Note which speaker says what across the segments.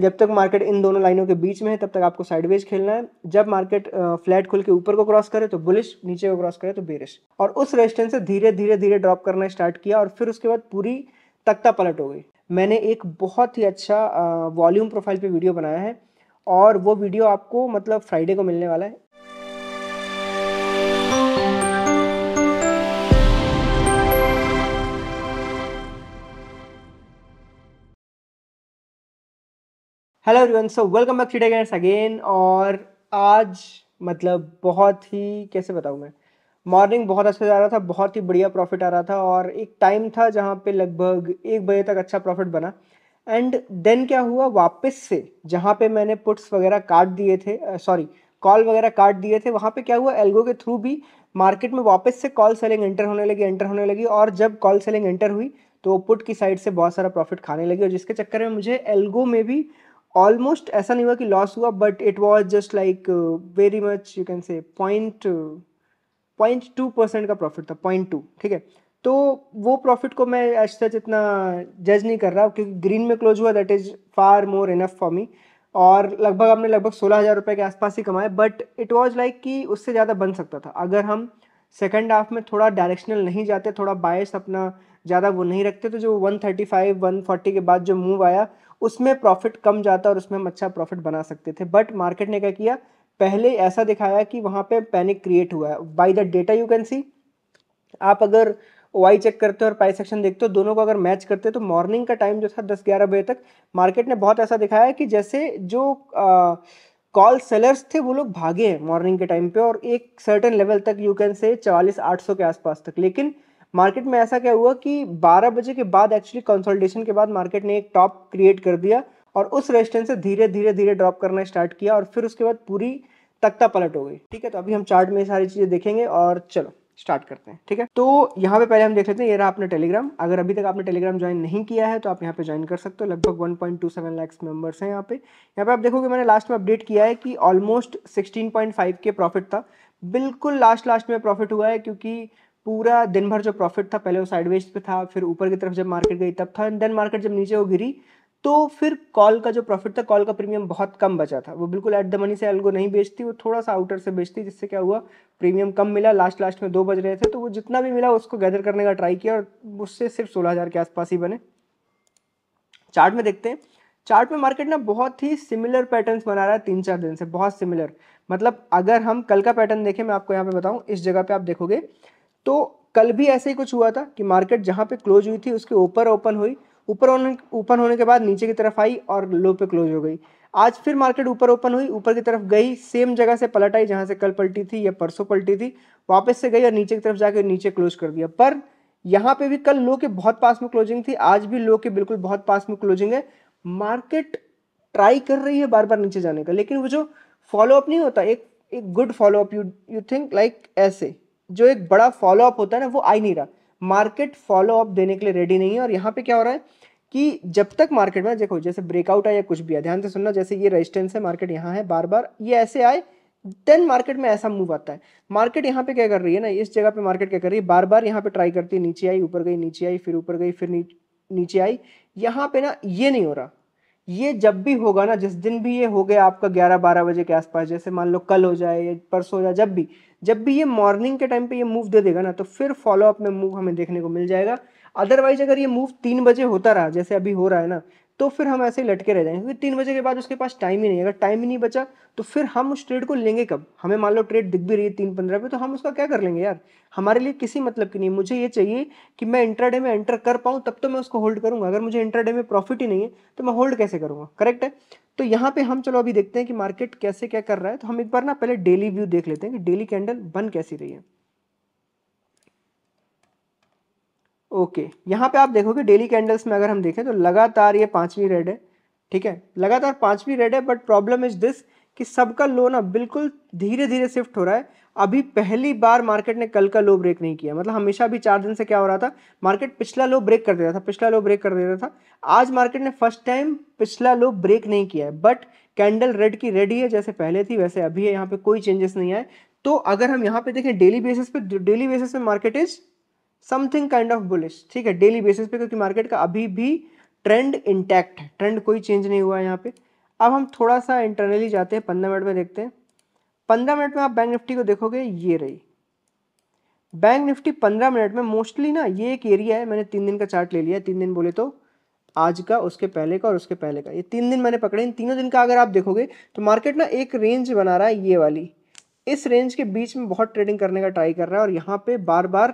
Speaker 1: जब तक market in दोनों लाइनों के बीच में है तब तक आपको साइडवेज खेलना है जब मार्केट फ्लैट खुल के ऊपर को क्रॉस करे तो बुलिश नीचे को क्रॉस करे तो बेरिश और उस रेजिस्टेंस से धीरे धीरे धीरे ड्रॉप करना स्टार्ट किया और फिर उसके बाद पूरी तख्ता पलट हो गई मैंने एक बहुत ही अच्छा वॉल्यूम प्रोफाइल पे वीडियो बनाया है और वो वीडियो आपको मतलब फ्राइडे को मिलने वाला है hello everyone so welcome back to गैंड्स अगेन और आज मतलब बहुत ही कैसे बताऊँ मैं मॉर्निंग बहुत अच्छा जा रहा था बहुत ही बढ़िया प्रॉफिट आ रहा था और एक टाइम था जहाँ पे लगभग एक बजे तक अच्छा प्रॉफिट बना एंड देन क्या हुआ वापस से जहाँ पे मैंने पुट्स वगैरह काट दिए थे सॉरी कॉल वगैरह काट दिए थे वहाँ पे क्या हुआ एल्गो के थ्रू भी मार्केट में वापस से कॉल सेलिंग एंटर होने लगी एंटर होने लगी और जब कॉल सेलिंग एंटर हुई तो पुट की साइड से बहुत सारा प्रॉफिट खाने लगी और जिसके चक्कर में मुझे एल्गो में भी ऑलमोस्ट ऐसा नहीं हुआ कि लॉस हुआ but it was just like very much you can say point point two percent का प्रॉफिट था पॉइंट टू ठीक है तो वो प्रॉफिट को मैं एज सच इतना जज नहीं कर रहा क्योंकि ग्रीन में क्लोज हुआ that is far more enough for me और लगभग हमने लगभग सोलह हज़ार रुपये के आसपास ही कमाए बट इट वॉज लाइक कि उससे ज़्यादा बन सकता था अगर हम सेकेंड हाफ में थोड़ा डायरेक्शनल नहीं जाते थोड़ा बायस अपना ज़्यादा वो नहीं रखते तो जो one thirty five one forty के बाद जो मूव आया उसमें प्रॉफिट कम जाता और उसमें हम अच्छा प्रॉफिट बना सकते थे बट मार्केट ने क्या किया पहले ऐसा दिखाया कि वहाँ पे पैनिक क्रिएट हुआ है by the data you can see आप अगर ओ चेक करते हो और पाई सेक्शन देखते हो दोनों को अगर मैच करते हो तो मॉर्निंग का टाइम जो था दस ग्यारह बजे तक मार्केट ने बहुत ऐसा दिखाया कि जैसे जो कॉल सेलर्स थे वो लोग भागे हैं मॉर्निंग के टाइम पे और एक सर्टेन लेवल तक यू कैन से चालीस आठ सौ के आसपास तक लेकिन मार्केट में ऐसा क्या हुआ कि 12 बजे के बाद एक्चुअली कंसोलिडेशन के बाद मार्केट ने एक टॉप क्रिएट कर दिया और उस रेजिस्टेंस से धीरे धीरे धीरे ड्रॉप करना स्टार्ट किया और फिर उसके बाद पूरी तख्ता पलट हो गई ठीक है तो अभी हम चार्ट में सारी चीज़ें देखेंगे और चलो स्टार्ट करते हैं ठीक है तो यहाँ पे पहले हम देख लेते हैं ये रहा आपने टेलीग्राम अगर अभी तक आपने टेलीग्राम ज्वाइन नहीं किया है तो आप यहाँ पे ज्वाइन कर सकते हो लगभग 1.27 लाख मेंबर्स हैं यहाँ पे यहाँ पे आप देखोगे मैंने लास्ट में अपडेट किया है कि ऑलमोस्ट 16.5 के प्रॉफिट था बिल्कुल लास्ट लास्ट में प्रॉफिट हुआ है क्योंकि पूरा दिन भर जो प्रॉफिट था पहले वो साइडवेज पे था फिर ऊपर की तरफ जब मार्केट गई तब था एंड देन मार्केट जब नीचे वो गिरी तो फिर कॉल का जो प्रॉफिट था कॉल का प्रीमियम बहुत कम बचा था वो बिल्कुल एट द मनी से एल्गो नहीं बेचती वो थोड़ा सा आउटर से बेचती जिससे क्या हुआ प्रीमियम कम मिला लास्ट लास्ट में दो बज रहे थे तो वो जितना भी मिला उसको गैदर करने का ट्राई किया और उससे सिर्फ सोलह हज़ार के आसपास ही बने चार्ट में देखते हैं चार्ट में मार्केट ना बहुत ही सिमिलर पैटर्न बना रहा है तीन चार दिन से बहुत सिमिलर मतलब अगर हम कल का पैटर्न देखें मैं आपको यहाँ पे बताऊँ इस जगह पे आप देखोगे तो कल भी ऐसे ही कुछ हुआ था कि मार्केट जहाँ पे क्लोज हुई थी उसके ऊपर ओपन हुई ऊपर ओपन होने के बाद नीचे की तरफ आई और लो पे क्लोज हो गई आज फिर मार्केट ऊपर ओपन हुई ऊपर की तरफ गई सेम जगह से पलट आई जहाँ से कल पलटी थी या परसों पलटी थी वापस से गई और नीचे की तरफ जाकर नीचे क्लोज कर दिया पर यहाँ पे भी कल लो के बहुत पास में क्लोजिंग थी आज भी लो के बिल्कुल बहुत पास में क्लोजिंग है मार्केट ट्राई कर रही है बार बार नीचे जाने का लेकिन वो जो फॉलोअप नहीं होता एक एक good follow up you you think like ऐसे जो एक बड़ा फॉलो अप होता है ना वो आ ही नहीं रहा मार्केट फॉलो अप देने के लिए रेडी नहीं है और यहाँ पे क्या हो रहा है कि जब तक मार्केट में देखो जैसे ब्रेकआउट आया कुछ भी है ध्यान से सुनना जैसे ये रेजिस्टेंस है मार्केट यहाँ है बार बार ये ऐसे आए देन मार्केट में ऐसा मूव आता है मार्केट यहाँ पे क्या कर रही है ना इस जगह पे मार्केट क्या कर रही है बार बार यहाँ पे ट्राई करती है नीचे आई ऊपर गई नीचे आई फिर ऊपर गई फिर नीचे, नीचे आई यहाँ पे ना ये नहीं हो रहा ये जब भी होगा ना जिस दिन भी ये हो गया आपका ग्यारह बारह बजे के आसपास जैसे मान लो कल हो जाए या परसों हो जाए जब भी जब भी ये मॉर्निंग के टाइम पे ये मूव दे देगा ना तो फिर फॉलोअप में मूव हमें देखने को मिल जाएगा अदरवाइज अगर ये मूव तीन बजे होता रहा जैसे अभी हो रहा है ना तो फिर हम ऐसे ही लटके रह जाएंगे क्योंकि तीन बजे के बाद उसके पास टाइम ही नहीं अगर टाइम ही नहीं बचा तो फिर हम उस ट्रेड को लेंगे कब हमें मान लो ट्रेड दिख भी रही है तीन पंद्रह पे तो हम उसका क्या कर लेंगे यार हमारे लिए किसी मतलब की नहीं मुझे ये चाहिए कि मैं इंट्राडे में एंटर कर पाऊँ तब तो मैं उसको होल्ड करूँगा अगर मुझे इंट्राडे में प्रॉफिट ही नहीं है तो मैं होल्ड कैसे करूँगा करेक्ट है तो यहाँ पे हम चलो अभी देखते हैं कि मार्केट कैसे क्या कर रहा है तो हम एक बार ना पहले डेली व्यू देख लेते हैं कि डेली कैंडल बन कैसी रही है ओके यहाँ पे आप देखोगे डेली कैंडल्स में अगर हम देखें तो लगातार ये पांचवीं रेड है ठीक है लगातार पाँचवीं रेड है बट प्रॉब्लम इज दिस कि सबका लो ना बिल्कुल धीरे धीरे शिफ्ट हो रहा है अभी पहली बार मार्केट ने कल का लो ब्रेक नहीं किया मतलब हमेशा भी चार दिन से क्या हो रहा था मार्केट पिछला लो ब्रेक कर देता था पिछला लो ब्रेक कर देता था आज मार्केट ने फर्स्ट टाइम पिछला लो ब्रेक नहीं किया है बट कैंडल रेड की रेड ही है जैसे पहले थी वैसे अभी है यहाँ पे कोई चेंजेस नहीं आए तो अगर हम यहाँ पे देखें डेली बेसिस पे डेली बेसिस पे market is something kind of bullish ठीक है डेली बेसिस पे क्योंकि मार्केट का अभी भी ट्रेंड इंटैक्ट है ट्रेंड कोई चेंज नहीं हुआ है यहाँ पे अब हम थोड़ा सा इंटरनली जाते हैं पंद्रह मिनट में देखते हैं पंद्रह मिनट में आप बैंक निफ्टी को देखोगे ये रही बैंक निफ्टी पंद्रह मिनट में मोस्टली ना ये एक एरिया है मैंने तीन दिन का चार्ट ले लिया तीन दिन बोले तो आज का उसके पहले का और उसके पहले का ये तीन दिन मैंने पकड़े इन तीनों दिन का अगर आप देखोगे तो मार्केट ना एक रेंज बना रहा है ये वाली इस रेंज के बीच में बहुत ट्रेडिंग करने का ट्राई कर रहा है और यहाँ पे बार बार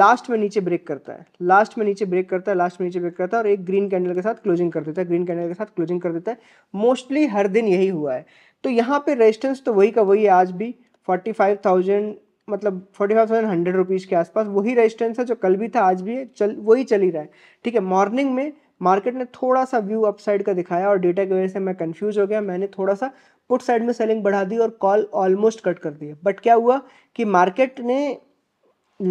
Speaker 1: लास्ट में नीचे ब्रेक करता है लास्ट में नीचे ब्रेक करता है लास्ट में नीचे ब्रेक करता है और एक ग्रीन कैंडल के साथ क्लोजिंग कर देता है ग्रीन कैंडल के साथ क्लोजिंग कर देता है मोस्टली हर दिन यही हुआ है तो यहाँ पे रेजिस्टेंस तो वही का वही है आज भी फोर्टी फाइव थाउजेंड मतलब forty five thousand hundred rupees के आसपास वही रेजिस्टेंस है जो कल भी था आज भी है चल वही चल ही रहा है ठीक है मॉर्निंग में मार्केट ने थोड़ा सा व्यू अपसाइड का दिखाया और डेटा की वजह से मैं कंफ्यूज हो गया मैंने थोड़ा सा पुट साइड में सेलिंग बढ़ा दी और कॉल ऑलमोस्ट कट कर दिया बट क्या हुआ कि मार्केट ने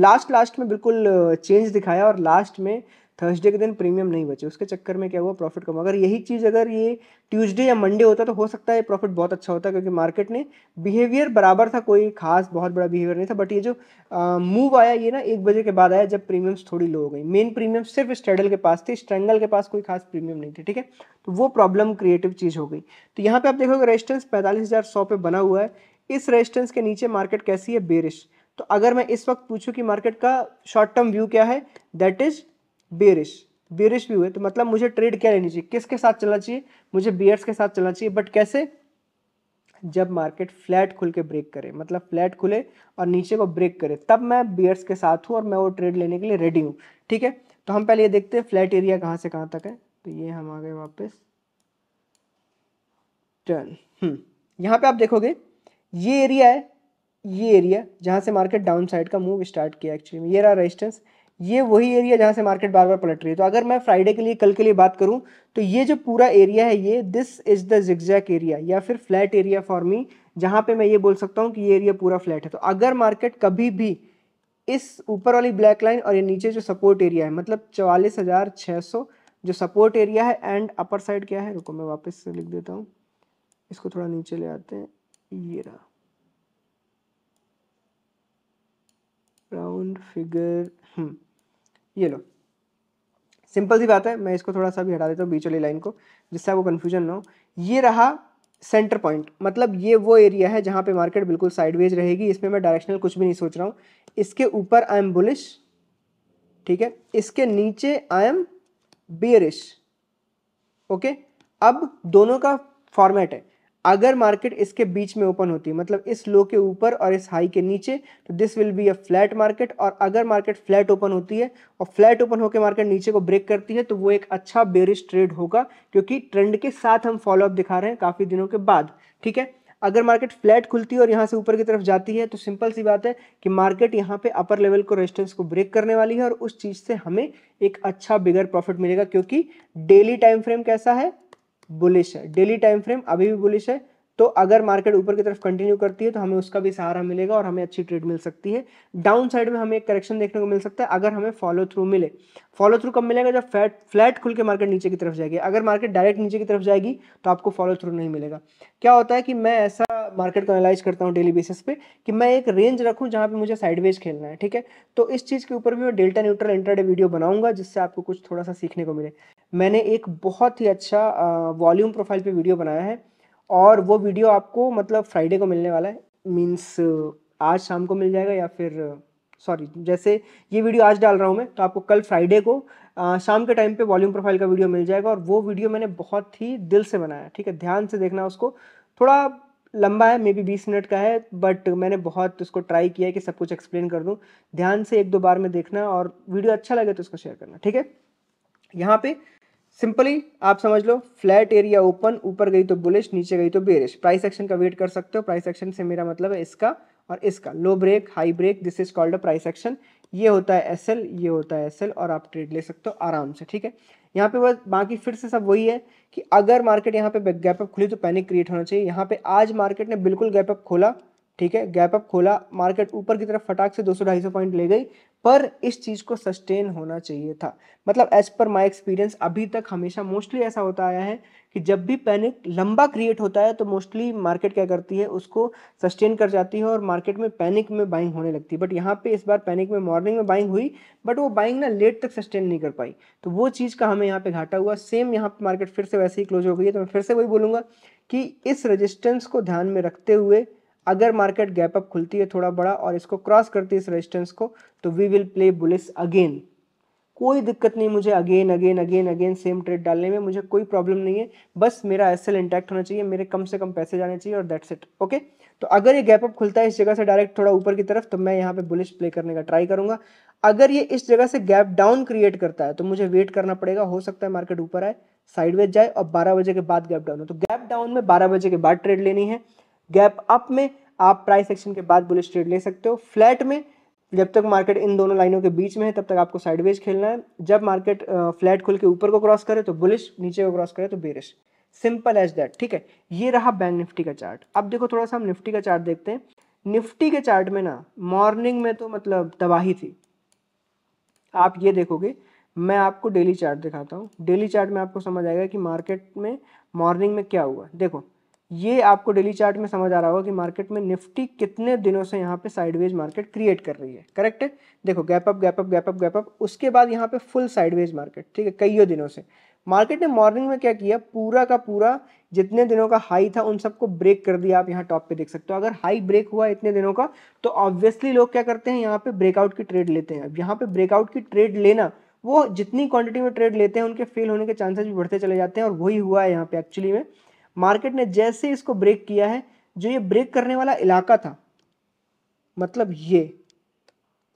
Speaker 1: लास्ट लास्ट में बिल्कुल चेंज दिखाया और लास्ट में थर्सडे के दिन प्रीमियम नहीं बचे उसके चक्कर में क्या हुआ प्रॉफिट कम अगर यही चीज़ अगर ये ट्यूसडे या मंडे होता तो हो सकता है प्रॉफिट बहुत अच्छा होता क्योंकि मार्केट ने बिहेवियर बराबर था कोई खास बहुत बड़ा बिहेवियर नहीं था बट ये जो मूव आया ये ना एक बजे के बाद आया जब प्रीमियम्स थोड़ी लो हो गई मेन प्रीमियम सिर्फ स्ट्रेडल के पास थी स्ट्रेंगल के पास कोई खास प्रीमियम नहीं थी ठीक है तो वो प्रॉब्लम क्रिएटिव चीज़ हो गई तो यहाँ पर आप देखोगे रेजिस्टेंस पैंतालीस हज़ार सौ पे बना हुआ है इस रेजिस्टेंस के नीचे मार्केट कैसी है बेरिश तो अगर मैं इस वक्त पूछूं कि मार्केट का शॉर्ट टर्म व्यू क्या है दैट इज़ बेरिश बेरिश भी हुए तो मतलब मुझे ट्रेड क्या लेनी चाहिए किसके साथ चलना चाहिए मुझे बियर्स के साथ चलना चाहिए बट कैसे जब मार्केट फ्लैट खुल के ब्रेक करे मतलब फ्लैट खुले और नीचे को ब्रेक करे तब मैं बियर्स के साथ हूँ और मैं वो ट्रेड लेने के लिए रेडी हूँ ठीक है तो हम पहले ये देखते हैं फ्लैट एरिया कहाँ से कहाँ तक है तो ये हम आ गए वापस टर्न हम्म, यहाँ पे आप देखोगे ये एरिया है ये एरिया जहाँ से मार्केट डाउन साइड का मूव स्टार्ट किया एक्चुअली में ये रहा रेजिस्टेंस ये वही एरिया जहाँ से मार्केट बार बार पलट रही है तो अगर मैं फ्राइडे के लिए कल के लिए बात करूँ तो ये जो पूरा एरिया है ये this is the zigzag area या फिर फ्लैट एरिया फॉर मी जहाँ पे मैं ये बोल सकता हूँ कि ये एरिया पूरा फ्लैट है तो अगर मार्केट कभी भी इस ऊपर वाली ब्लैक लाइन और ये नीचे जो सपोर्ट एरिया है मतलब चवालीस हज़ार छः सौ जो सपोर्ट एरिया है एंड अपर साइड क्या है रुको मैं वापस से लिख देता हूँ इसको थोड़ा नीचे ले आते हैं ये रहा राउंड फिगर हम्म ये लो सिंपल सी बात है मैं इसको थोड़ा सा भी हटा देता हूँ बीच वाली लाइन को जिससे आपको कन्फ्यूजन ना हो ये रहा सेंटर पॉइंट मतलब ये वो एरिया है जहाँ पे मार्केट बिल्कुल साइडवेज रहेगी इसमें मैं डायरेक्शनल कुछ भी नहीं सोच रहा हूँ इसके ऊपर आई एम बुलिश ठीक है इसके नीचे आई एम बियरिश ओके अब दोनों का फॉर्मेट है अगर मार्केट इसके बीच में ओपन होती है मतलब इस लो के ऊपर और इस हाई के नीचे तो this will be a flat market और अगर मार्केट फ्लैट ओपन होती है और फ्लैट ओपन होकर मार्केट नीचे को ब्रेक करती है तो वो एक अच्छा बेरिश ट्रेड होगा क्योंकि ट्रेंड के साथ हम फॉलोअप दिखा रहे हैं काफ़ी दिनों के बाद ठीक है अगर मार्केट फ्लैट खुलती है और यहाँ से ऊपर की तरफ जाती है तो सिंपल सी बात है कि मार्केट यहाँ पे अपर लेवल को रेजिस्टेंस को ब्रेक करने वाली है और उस चीज़ से हमें एक अच्छा बिगर प्रॉफिट मिलेगा क्योंकि डेली टाइम फ्रेम कैसा है बुलिश है डेली टाइम फ्रेम अभी भी बुलिश है तो अगर मार्केट ऊपर की तरफ कंटिन्यू करती है तो हमें उसका भी सहारा मिलेगा और हमें अच्छी ट्रेड मिल सकती है डाउन साइड में हमें एक करेक्शन देखने को मिल सकता है अगर हमें फॉलो थ्रू मिले फॉलो थ्रू कब मिलेगा जब फैट फ्लैट खुल के मार्केट नीचे की तरफ जाएगी अगर मार्केट डायरेक्ट नीचे की तरफ जाएगी तो आपको फॉलो थ्रू नहीं मिलेगा क्या होता है कि मैं ऐसा मार्केट को एनालाइज करता हूँ डेली बेसिस पे कि मैं एक रेंज रखूँ जहाँ पर मुझे साइडवेज खेलना है ठीक है तो इस चीज़ के ऊपर भी मैं डेल्टा न्यूट्रल इंटरडे वीडियो बनाऊंगा जिससे आपको कुछ थोड़ा सा सीखने को मिले मैंने एक बहुत ही अच्छा वॉल्यूम प्रोफाइल पर वीडियो बनाया है और वो वीडियो आपको मतलब फ्राइडे को मिलने वाला है मीन्स आज शाम को मिल जाएगा या फिर सॉरी जैसे ये वीडियो आज डाल रहा हूँ मैं तो आपको कल फ्राइडे को आ, शाम के टाइम पे वॉल्यूम प्रोफाइल का वीडियो मिल जाएगा और वो वीडियो मैंने बहुत ही दिल से बनाया ठीक है ध्यान से देखना उसको थोड़ा लंबा है मे बी बीस मिनट का है बट मैंने बहुत उसको ट्राई किया है कि सब कुछ एक्सप्लेन कर दूँ ध्यान से एक दो बार में देखना और वीडियो अच्छा लगे तो उसको शेयर करना ठीक है यहाँ पर सिंपली आप समझ लो फ्लैट एरिया ओपन ऊपर गई तो बुलिश नीचे गई तो बेरिश प्राइस एक्शन का वेट कर सकते हो प्राइस एक्शन से मेरा मतलब है इसका और इसका low break high break this is called a price action ये होता है एस ये होता है एस और आप ट्रेड ले सकते हो आराम से ठीक है यहाँ पे बस बाकी फिर से सब वही है कि अगर मार्केट यहाँ पे गैप अप खुली तो पैनिक क्रिएट होना चाहिए यहाँ पे आज मार्केट ने बिल्कुल गैप अप खोला ठीक है गैप अप खोला मार्केट ऊपर की तरफ फटाक से ढाई सौ पॉइंट ले गई पर इस चीज़ को सस्टेन होना चाहिए था मतलब एज पर माई एक्सपीरियंस अभी तक हमेशा मोस्टली ऐसा होता आया है कि जब भी पैनिक लंबा क्रिएट होता है तो मोस्टली मार्केट क्या करती है उसको सस्टेन कर जाती है और मार्केट में पैनिक में बाइंग होने लगती है बट यहाँ पे इस बार पैनिक में मॉर्निंग में बाइंग हुई बट वो बाइंग ना लेट तक सस्टेन नहीं कर पाई तो वो चीज़ का हमें यहाँ पे घाटा हुआ सेम यहाँ पे मार्केट फिर से वैसे ही क्लोज हो गई है तो मैं फिर से वही बोलूँगा कि इस रजिस्टेंस को ध्यान में रखते हुए अगर मार्केट गैप अप खुलती है थोड़ा बड़ा और इसको क्रॉस करती है इस रेजिस्टेंस को तो we will play bullish again कोई दिक्कत नहीं मुझे again again again again same trade डालने में मुझे कोई प्रॉब्लम नहीं है बस मेरा एस एल इंटैक्ट होना चाहिए मेरे कम से कम पैसे जाने चाहिए और दैट्स इट ओके तो अगर ये गैप अप खुलता है इस जगह से डायरेक्ट थोड़ा ऊपर की तरफ तो मैं यहाँ पे बुलिश प्ले करने का ट्राई करूंगा अगर ये इस जगह से गैप डाउन क्रिएट करता है तो मुझे वेट करना पड़ेगा हो सकता है मार्केट ऊपर आए साइडवेज जाए और बारह बजे के बाद गैप डाउन हो तो गैप डाउन में बारह बजे के बाद ट्रेड लेनी है गैप अप में आप प्राइस एक्शन के बाद बुलिश ट्रेड ले सकते हो फ्लैट में जब तक मार्केट इन दोनों लाइनों के बीच में है तब तक आपको साइडवेज खेलना है जब मार्केट फ्लैट खुल के ऊपर को क्रॉस करे तो बुलिश नीचे को क्रॉस करे तो बेरिश सिंपल एज दैट ठीक है ये रहा बैंक निफ्टी का चार्ट अब देखो थोड़ा सा हम निफ्टी का चार्ट देखते हैं निफ्टी के चार्ट में ना मॉर्निंग में तो मतलब तबाही थी आप ये देखोगे मैं आपको डेली चार्ट दिखाता हूँ डेली चार्ट में आपको समझ आएगा कि मार्केट में मॉर्निंग में क्या हुआ देखो ये आपको डेली चार्ट में समझ आ रहा होगा कि मार्केट में निफ्टी कितने दिनों से यहाँ पे साइडवेज मार्केट क्रिएट कर रही है करेक्ट है देखो gap up gap up gap up gap up उसके बाद यहाँ पे फुल साइडवेज मार्केट ठीक है कईयों दिनों से मार्केट ने मॉर्निंग में क्या किया पूरा का पूरा जितने दिनों का हाई था उन सबको ब्रेक कर दिया आप यहाँ टॉप पे देख सकते हो अगर हाई ब्रेक हुआ इतने दिनों का तो ऑब्वियसली लोग क्या करते हैं यहाँ पे ब्रेकआउट की ट्रेड लेते हैं अब यहाँ पे ब्रेकआउट की ट्रेड लेना वो जितनी क्वांटिटी में ट्रेड लेते हैं उनके फेल होने के चांसेस भी बढ़ते चले जाते हैं और वही हुआ है यहाँ पे एक्चुअली में मार्केट ने जैसे इसको ब्रेक किया है जो ये ब्रेक करने वाला इलाका था मतलब ये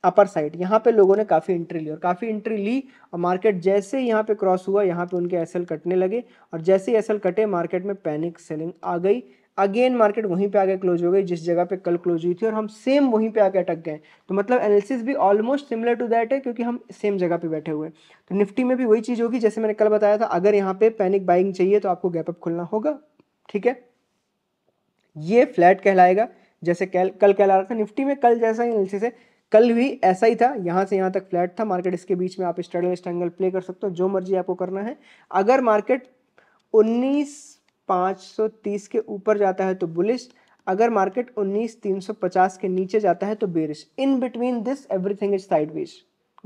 Speaker 1: अपर साइड यहाँ पे लोगों ने काफ़ी एंट्री ली और काफ़ी एंट्री ली और मार्केट जैसे यहाँ पे क्रॉस हुआ यहाँ पे उनके एसएल कटने लगे और जैसे ही एसएल कटे मार्केट में पैनिक सेलिंग आ गई अगेन मार्केट वहीं पे आगे क्लोज हो गई जिस जगह पे कल क्लोज हुई थी और हम सेम वहीं पे आके अटक गए तो मतलब एनालिसिस भी ऑलमोस्ट सिमिलर टू दैट है क्योंकि हम सेम जगह पे बैठे हुए हैं तो निफ्टी में भी वही चीज़ होगी जैसे मैंने कल बताया था अगर यहाँ पे पैनिक बाइंग चाहिए तो आपको गैप अप खुलना होगा ठीक है ये फ्लैट कहलाएगा जैसे कल कल कहला रहा था निफ्टी में कल जैसा ही एनालिसिस है कल भी ऐसा ही था यहाँ से यहाँ तक फ्लैट था मार्केट इसके बीच में आप स्ट्रगल स्ट्रैंगल प्ले कर सकते हो जो मर्जी आपको करना है अगर मार्केट उन्नीस 530 के ऊपर जाता है तो बुलिश अगर मार्केट 19350 के नीचे जाता है तो bearish in between this everything is sideways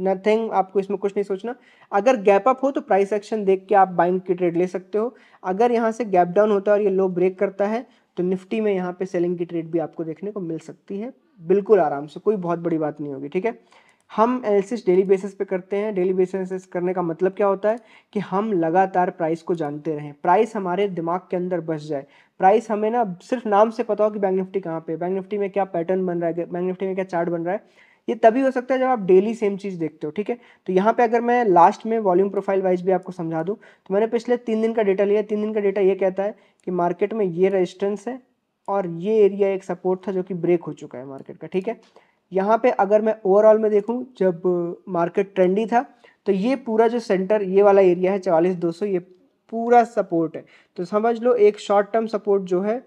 Speaker 1: nothing आपको इसमें कुछ नहीं सोचना अगर गैप अप हो तो प्राइस एक्शन देख के आप बाइंग की ट्रेड ले सकते हो अगर यहाँ से गैप डाउन होता है और ये लो ब्रेक करता है तो निफ्टी में यहाँ पे सेलिंग की ट्रेड भी आपको देखने को मिल सकती है बिल्कुल आराम से कोई बहुत बड़ी बात नहीं होगी ठीक है हम एनालिसिस डेली बेसिस पे करते हैं डेली बेसिस करने का मतलब क्या होता है कि हम लगातार प्राइस को जानते रहें प्राइस हमारे दिमाग के अंदर बस जाए प्राइस हमें ना सिर्फ नाम से पता हो कि बैंक निफ्टी कहाँ पे बैंक निफ्टी में क्या पैटर्न बन रहा है बैंक निफ्टी में क्या चार्ट बन रहा है ये तभी हो सकता है जब आप डेली सेम चीज़ देखते हो ठीक है तो यहाँ पे अगर मैं लास्ट में वॉल्यूम प्रोफाइल वाइज भी आपको समझा दूँ तो मैंने पिछले तीन दिन का डेटा लिया तीन दिन का डेटा ये कहता है कि मार्केट में ये रेजिस्टेंस है और ये एरिया एक सपोर्ट था जो कि ब्रेक हो चुका है मार्केट का ठीक है यहाँ पे अगर मैं ओवरऑल में देखूँ जब मार्केट ट्रेंडी था तो ये पूरा जो सेंटर ये वाला एरिया है चवालीस दो सौ ये पूरा सपोर्ट है तो समझ लो एक शॉर्ट टर्म सपोर्ट जो है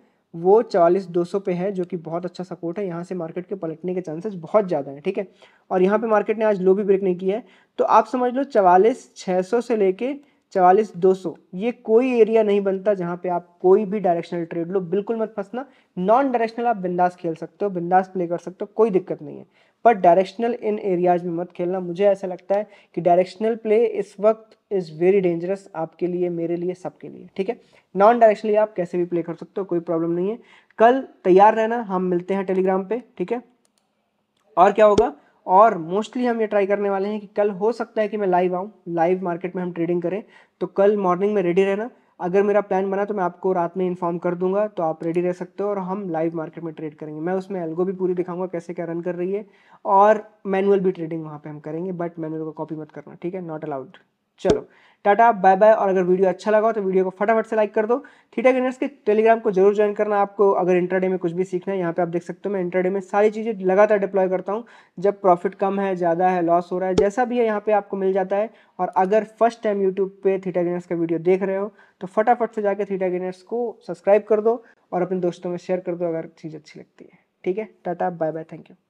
Speaker 1: वो चवालीस दो सौ पे है जो कि बहुत अच्छा सपोर्ट है यहाँ से मार्केट के पलटने के चांसेस बहुत ज़्यादा हैं ठीक है और यहाँ पे मार्केट ने आज लो भी ब्रेक नहीं किया है तो आप समझ लो चवालीस छः सौ से लेके चवालीस दो सौ ये कोई एरिया नहीं बनता जहाँ पे आप कोई भी डायरेक्शनल ट्रेड लो बिल्कुल मत फंसना नॉन डायरेक्शनल आप बिंदास खेल सकते हो बिंदास प्ले कर सकते हो कोई दिक्कत नहीं है पर डायरेक्शनल इन एरियाज में मत खेलना मुझे ऐसा लगता है कि डायरेक्शनल प्ले इस वक्त इज़ वेरी डेंजरस आपके लिए मेरे लिए सबके लिए ठीक है नॉन डायरेक्शनली आप कैसे भी प्ले कर सकते हो कोई प्रॉब्लम नहीं है कल तैयार रहना हम मिलते हैं टेलीग्राम पे ठीक है और क्या होगा और मोस्टली हम ये ट्राई करने वाले हैं कि कल हो सकता है कि मैं लाइव आऊँ लाइव मार्केट में हम ट्रेडिंग करें तो कल मॉर्निंग में रेडी रहना अगर मेरा प्लान बना तो मैं आपको रात में इन्फॉर्म कर दूंगा तो आप रेडी रह सकते हो और हम लाइव मार्केट में ट्रेड करेंगे मैं उसमें एल्गो भी पूरी दिखाऊंगा कैसे क्या रन कर रही है और मैनुअल भी ट्रेडिंग वहाँ पे हम करेंगे बट मैनुअल को कॉपी मत करना ठीक है नॉट अलाउड चलो टाटा बाय बाय और अगर वीडियो अच्छा लगा हो तो वीडियो को फटाफट से लाइक कर दो थीटा गेनर्स के टेलीग्राम को जरूर ज्वाइन करना आपको अगर इंटरडे में कुछ भी सीखना है यहाँ पे आप देख सकते हो मैं इंटरडे में सारी चीज़ें लगातार डिप्लॉय करता हूँ जब प्रॉफिट कम है ज़्यादा है लॉस हो रहा है जैसा भी है यहाँ पर आपको मिल जाता है और अगर फर्स्ट टाइम यूट्यूब पर थीटा गेनर्स का वीडियो देख रहे हो तो फटाफट से जाकर थीटा गेनर्स को सब्सक्राइब कर दो और अपने दोस्तों में शेयर कर दो अगर चीज़ अच्छी लगती है ठीक है tata bye bye thank you